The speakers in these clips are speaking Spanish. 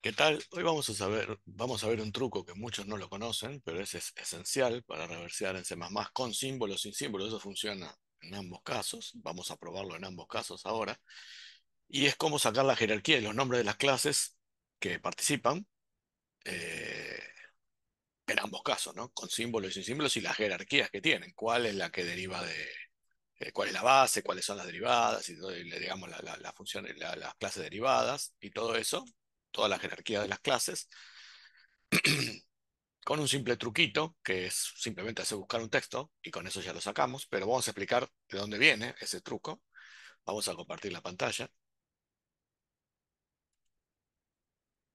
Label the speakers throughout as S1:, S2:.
S1: ¿Qué tal? Hoy vamos a saber, vamos a ver un truco que muchos no lo conocen, pero ese es esencial para reversear en C++ con símbolos, sin símbolos, eso funciona en ambos casos, vamos a probarlo en ambos casos ahora, y es cómo sacar la jerarquía y los nombres de las clases que participan eh, en ambos casos, ¿no? Con símbolos y sin símbolos y las jerarquías que tienen, cuál es la que deriva de, eh, cuál es la base, cuáles son las derivadas, y, le digamos las clases derivadas y todo eso, toda la jerarquía de las clases, con un simple truquito, que es simplemente hacer buscar un texto, y con eso ya lo sacamos, pero vamos a explicar de dónde viene ese truco. Vamos a compartir la pantalla.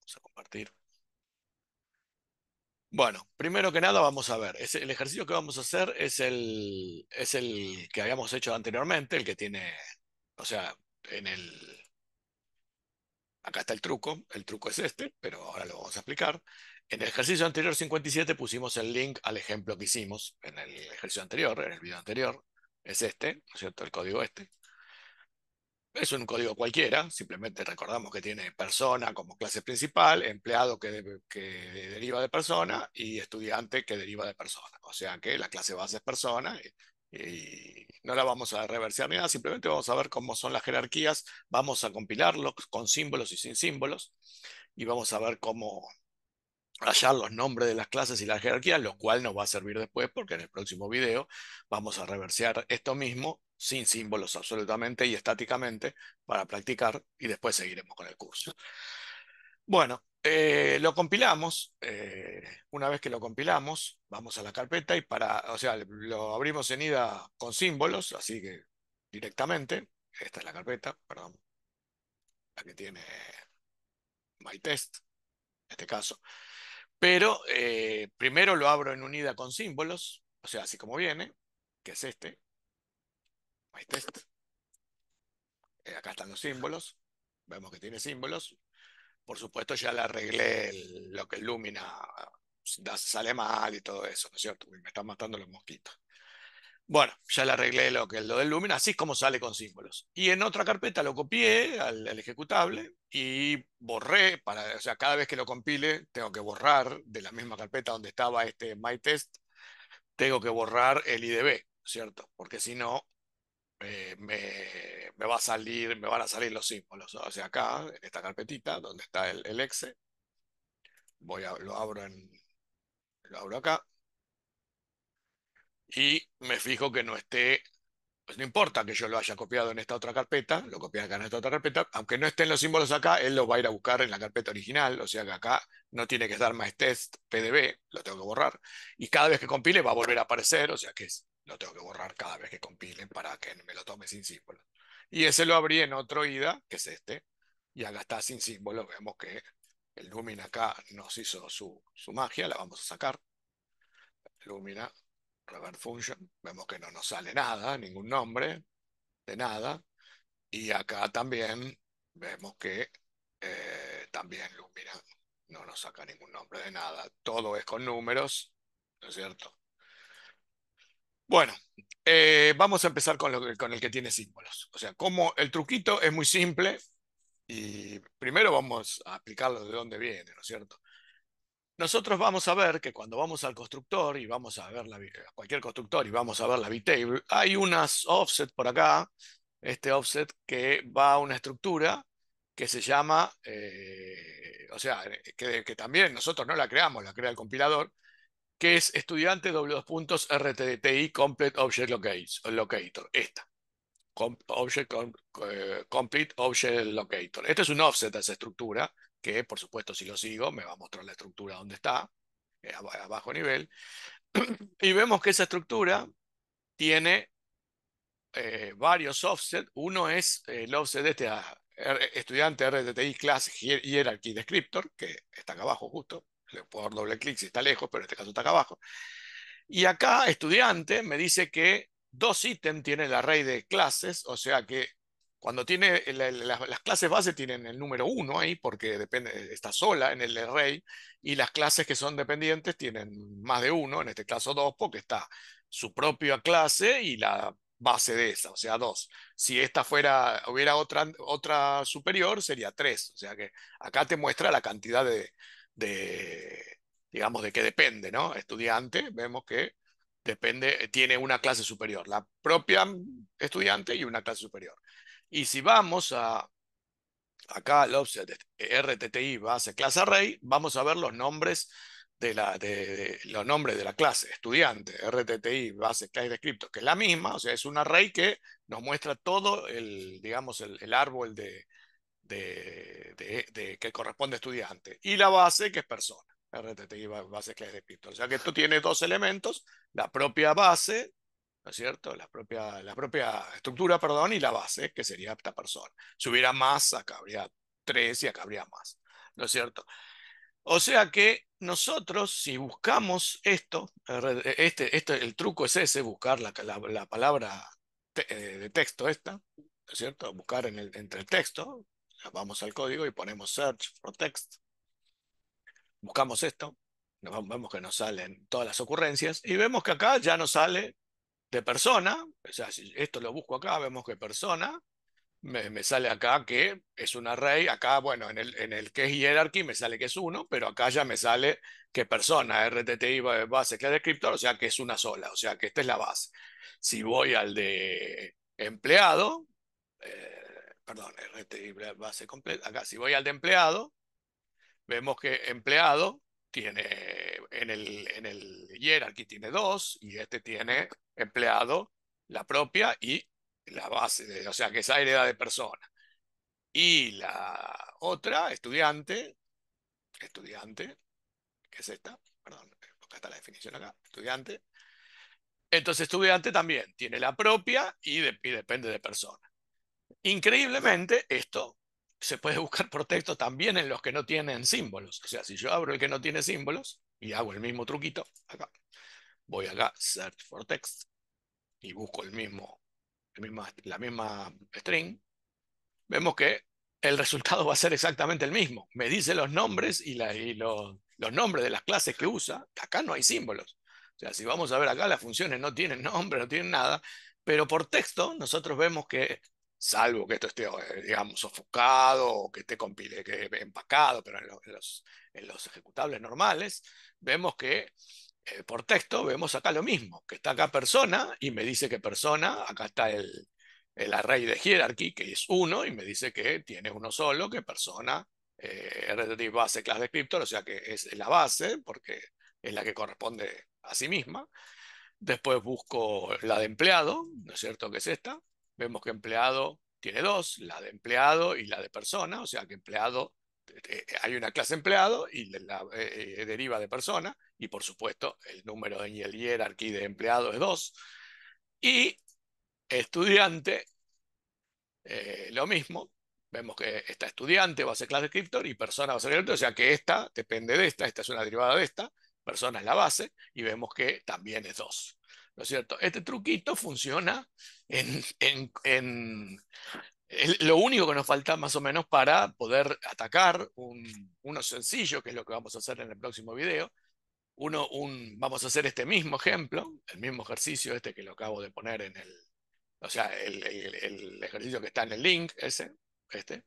S1: Vamos a compartir. Bueno, primero que nada vamos a ver, el ejercicio que vamos a hacer es el, es el que habíamos hecho anteriormente, el que tiene, o sea, en el, Acá está el truco, el truco es este, pero ahora lo vamos a explicar. En el ejercicio anterior 57 pusimos el link al ejemplo que hicimos en el ejercicio anterior, en el video anterior. Es este, ¿no es cierto? El código este. Es un código cualquiera, simplemente recordamos que tiene persona como clase principal, empleado que, que deriva de persona y estudiante que deriva de persona. O sea que la clase base es persona eh, y no la vamos a reversear ni nada, simplemente vamos a ver cómo son las jerarquías, vamos a compilarlos con símbolos y sin símbolos, y vamos a ver cómo hallar los nombres de las clases y las jerarquías, lo cual nos va a servir después porque en el próximo video vamos a reversear esto mismo sin símbolos absolutamente y estáticamente para practicar y después seguiremos con el curso. Bueno, eh, lo compilamos, eh, una vez que lo compilamos, vamos a la carpeta y para, o sea, lo abrimos en ida con símbolos, así que directamente, esta es la carpeta, perdón, la que tiene MyTest, en este caso, pero eh, primero lo abro en unida con símbolos, o sea, así como viene, que es este, MyTest, acá están los símbolos, vemos que tiene símbolos, por supuesto, ya le arreglé lo que el Lumina ah, sale mal y todo eso, ¿no es cierto? me están matando los mosquitos. Bueno, ya le arreglé lo que es lo del Lumina, así es como sale con símbolos. Y en otra carpeta lo copié al, ejecutable y borré, para, o sea, cada vez que lo compile tengo que borrar de la misma carpeta donde estaba este MyTest, tengo que borrar el IDB, ¿cierto? Porque si no, eh, me, me va a salir, me van a salir los símbolos. O sea, acá, en esta carpetita, donde está el, exe, voy a, lo abro lo abro acá, y me fijo que no esté, pues no importa que yo lo haya copiado en esta otra carpeta, lo copié acá en esta otra carpeta, aunque no estén los símbolos acá, él lo va a ir a buscar en la carpeta original, o sea que acá no tiene que estar más test pdb, lo tengo que borrar, y cada vez que compile va a volver a aparecer, o sea que lo tengo que borrar cada vez que compile para que me lo tome sin símbolos y ese lo abrí en otro IDA, que es este, y acá está sin símbolo, vemos que el Lumina acá nos hizo su, magia, la vamos a sacar. Lumina, revert function, vemos que no nos sale nada, ningún nombre, de nada, y acá también vemos que eh, también Lumina no nos saca ningún nombre de nada, todo es con números, ¿no es cierto? Bueno, eh, vamos a empezar con, el que tiene símbolos. O sea, como el truquito es muy simple, y primero vamos a explicarlo de dónde viene, ¿no es cierto? Nosotros vamos a ver que cuando vamos al constructor y vamos a ver cualquier constructor y vamos a ver la table hay unas offset por acá, este offset que va a una estructura que se llama, eh, o sea, que, también nosotros no la creamos, la crea el compilador, que es estudiante rtti eh, Complete Object Locator. Esta. complete Object Locator. Este es un offset de esa estructura, que por supuesto si lo sigo me va a mostrar la estructura donde está, eh, a, bajo nivel. y vemos que esa estructura tiene eh, varios offsets. Uno es el offset de este ah, er, estudiante RTTI Class Hierarchy Descriptor, que está acá abajo justo le puedo dar doble clic si está lejos, pero en este caso está acá abajo. Y acá, estudiante, me dice que dos ítems tiene el array de clases, o sea que cuando tiene las clases base tienen el número 1 ahí, porque depende, está sola en el array, y las clases que son dependientes tienen más de uno, en este caso dos, porque está su propia clase y la base de esa, o sea, dos. Si esta fuera, hubiera otra, otra superior, sería tres. O sea que acá te muestra la cantidad de, de, digamos, de qué depende, ¿no? Estudiante, vemos que depende, tiene una clase superior, la propia estudiante y una clase superior. Y si vamos a, acá al offset RTTI base clase array, vamos a ver los nombres de, la, de, los nombres de la clase estudiante, RTTI base clase descripto, que es la misma, o sea, es un array que nos muestra todo el, digamos, el, el árbol de, de, que corresponde estudiante y la base que es persona. RTTI base que es de Python. O sea que esto tiene dos elementos, la propia base, ¿no es cierto? La propia, la propia estructura, perdón, y la base, que sería apta persona. Si hubiera más, acá habría tres y acá habría más, ¿no es cierto? O sea que nosotros, si buscamos esto, este, este, el truco es ese, buscar la, palabra eh, de texto esta, ¿no es cierto? Buscar en el, entre el texto, vamos al código y ponemos search for text. Buscamos esto, vemos que nos salen todas las ocurrencias y vemos que acá ya nos sale de persona, o sea, si esto lo busco acá, vemos que persona, me, sale acá que es un array, acá, bueno, en el, en el que es hierarchy me sale que es uno, pero acá ya me sale que persona, RTTI base, la descriptor, o sea que es una sola, o sea que esta es la base. Si voy al de empleado, eh, perdón, RT base completa. Acá, si voy al de empleado, vemos que empleado tiene en el, en el tiene dos y este tiene empleado, la propia y la base, o sea que esa hereda de persona. Y la otra, estudiante, estudiante, que es esta, perdón, acá está la definición acá, estudiante. Entonces estudiante también tiene la propia y, y depende de persona. Increíblemente, esto se puede buscar por texto también en los que no tienen símbolos. O sea, si yo abro el que no tiene símbolos y hago el mismo truquito, acá, voy acá, search for text, y busco el mismo, la misma string, vemos que el resultado va a ser exactamente el mismo. Me dice los nombres y, los nombres de las clases que usa. Acá no hay símbolos. O sea, si vamos a ver acá, las funciones no tienen nombre, no tienen nada, pero por texto nosotros vemos que salvo que esto esté, eh, digamos, sofocado o que esté compile, eh, que empacado, pero en, los, ejecutables normales, vemos que eh, por texto vemos acá lo mismo, que está acá persona y me dice que persona, acá está el, array de hierarchy, que es uno, y me dice que tiene uno solo, que persona, eh, base class descriptor, o sea que es la base, porque es la que corresponde a sí misma. Después busco la de empleado, ¿no es cierto? Que es esta vemos que empleado tiene dos, la de empleado y la de persona, o sea que empleado, eh, eh, hay una clase empleado y la eh, deriva de persona, y por supuesto el número de, el hierarquía de empleado es dos. Y estudiante, lo mismo, vemos que esta estudiante va a ser clase descriptor y persona va a ser escriptor, o sea que esta depende de esta, esta es una derivada de esta, persona es la base, y vemos que también es dos. ¿no es cierto? Este truquito funciona en, lo único que nos falta más o menos para poder atacar un, uno sencillo, que es lo que vamos a hacer en el próximo video. vamos a hacer este mismo ejemplo, el mismo ejercicio este que lo acabo de poner en el, o sea, el, ejercicio que está en el link, ese, este,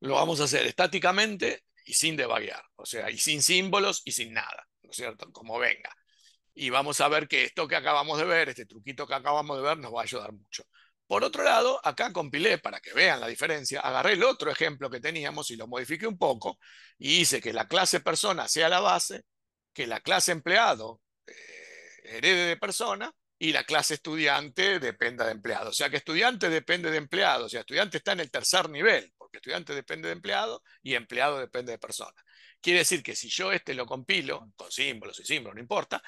S1: lo vamos a hacer estáticamente y sin debaguear, o sea, y sin símbolos y sin nada, ¿no es cierto? Como venga y vamos a ver que esto que acabamos de ver, este truquito que acabamos de ver, nos va a ayudar mucho. Por otro lado, acá compilé, para que vean la diferencia, agarré el otro ejemplo que teníamos y lo modifiqué un poco y hice que la clase persona sea la base, que la clase empleado eh, herede de persona y la clase estudiante dependa de empleado. O sea que estudiante depende de empleado, o sea, estudiante está en el tercer nivel, porque estudiante depende de empleado y empleado depende de persona. Quiere decir que si yo este lo compilo, con símbolos y símbolos, no importa,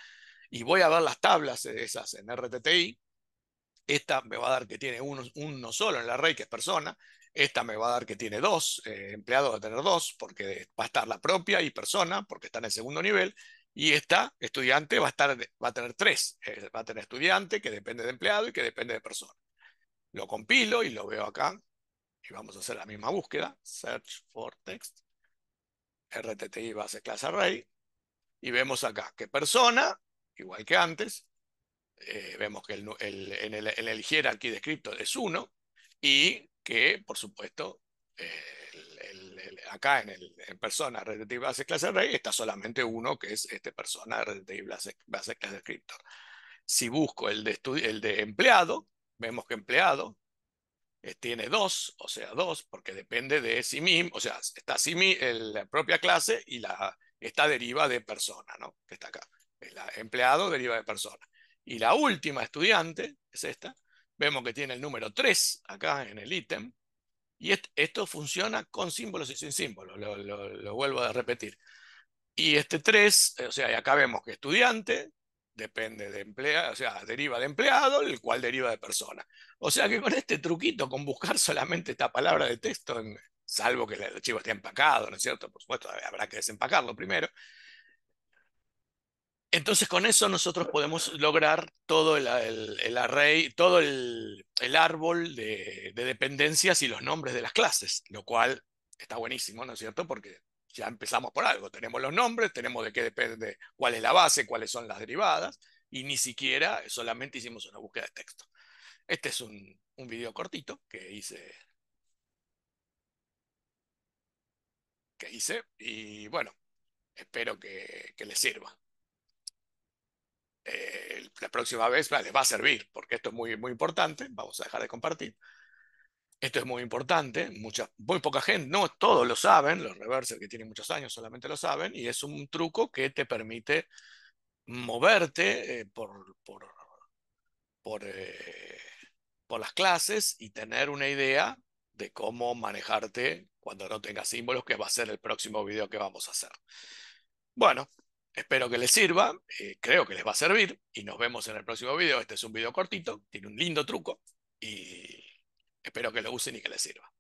S1: y voy a ver las tablas de esas en RTTI, esta me va a dar que tiene uno, solo en la red, que es persona, esta me va a dar que tiene dos, eh, Empleado empleados va a tener dos, porque va a estar la propia y persona, porque está en el segundo nivel, y esta estudiante va a, va a tener tres, eh, va a tener estudiante que depende de empleado y que depende de persona. Lo compilo y lo veo acá, y vamos a hacer la misma búsqueda, search for text, RTTI base clase array, y vemos acá que persona igual que antes. Eh, vemos que el, en, el, en, es uno, y que, por supuesto, acá en, el, persona Reddit base clase rey, está solamente uno que es este persona Reddit base, base clase descriptor. Si busco el de, el de empleado, vemos que empleado eh, tiene dos, o sea, dos, porque depende de sí mismo, o sea, está sí, mi, la propia clase y la, esta deriva de persona, ¿no? Que está acá. El empleado deriva de persona. Y la última estudiante es esta. Vemos que tiene el número 3 acá en el ítem. Y esto funciona con símbolos y sin símbolos. Lo, vuelvo a repetir. Y este 3, eh, o sea, acá vemos que estudiante depende de empleado, o sea, deriva de empleado, el cual deriva de persona. O sea que con este truquito, con buscar solamente esta palabra de texto, en, salvo que el archivo esté empacado, ¿no es cierto? Por supuesto, habrá que desempacarlo primero. Entonces con eso nosotros podemos lograr todo el, array, todo el, árbol de, dependencias y los nombres de las clases, lo cual está buenísimo, ¿no es cierto? Porque ya empezamos por algo, tenemos los nombres, tenemos de qué depende, cuál es la base, cuáles son las derivadas, y ni siquiera solamente hicimos una búsqueda de texto. Este es un, video cortito que hice. Que hice, y bueno, espero que les sirva. Eh, la próxima vez les va a servir, porque esto es muy, muy importante, vamos a dejar de compartir. Esto es muy importante, mucha, muy poca gente, no todos lo saben, los reversers que tienen muchos años solamente lo saben, y es un truco que te permite moverte eh, por, por, por, eh, por las clases y tener una idea de cómo manejarte cuando no tengas símbolos, que va a ser el próximo video que vamos a hacer. Bueno, Espero que les sirva, eh, creo que les va a servir y nos vemos en el próximo video. Este es un video cortito, tiene un lindo truco y espero que lo usen y que les sirva.